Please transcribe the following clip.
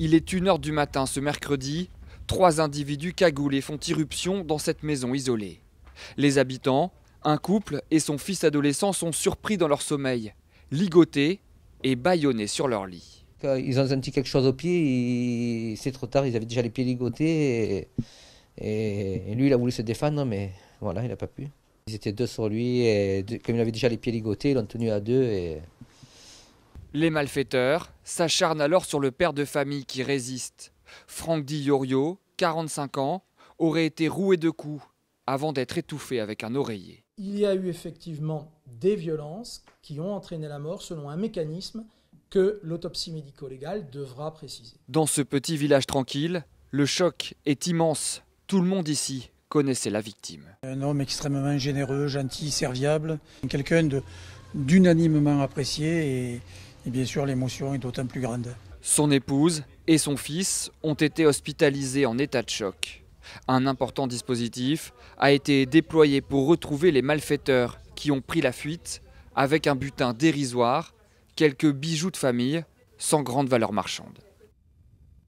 Il est 1h du matin ce mercredi. Trois individus cagoulés font irruption dans cette maison isolée. Les habitants, un couple et son fils adolescent sont surpris dans leur sommeil, ligotés et bâillonnés sur leur lit. Ils ont senti quelque chose au pied, c'est trop tard, ils avaient déjà les pieds ligotés et, lui il a voulu se défendre mais voilà, il n'a pas pu. Ils étaient deux sur lui et comme il avait déjà les pieds ligotés, ils l'ont tenu à deux et les malfaiteurs s'acharnent alors sur le père de famille qui résiste. Franck Di Iorio, 45 ans, aurait été roué de coups avant d'être étouffé avec un oreiller. Il y a eu effectivement des violences qui ont entraîné la mort selon un mécanisme que l'autopsie médico-légale devra préciser. Dans ce petit village tranquille, le choc est immense. Tout le monde ici connaissait la victime. Un homme extrêmement généreux, gentil, serviable, quelqu'un d'unanimement apprécié et et bien sûr, l'émotion est d'autant plus grande. Son épouse et son fils ont été hospitalisés en état de choc. Un important dispositif a été déployé pour retrouver les malfaiteurs qui ont pris la fuite avec un butin dérisoire, quelques bijoux de famille sans grande valeur marchande.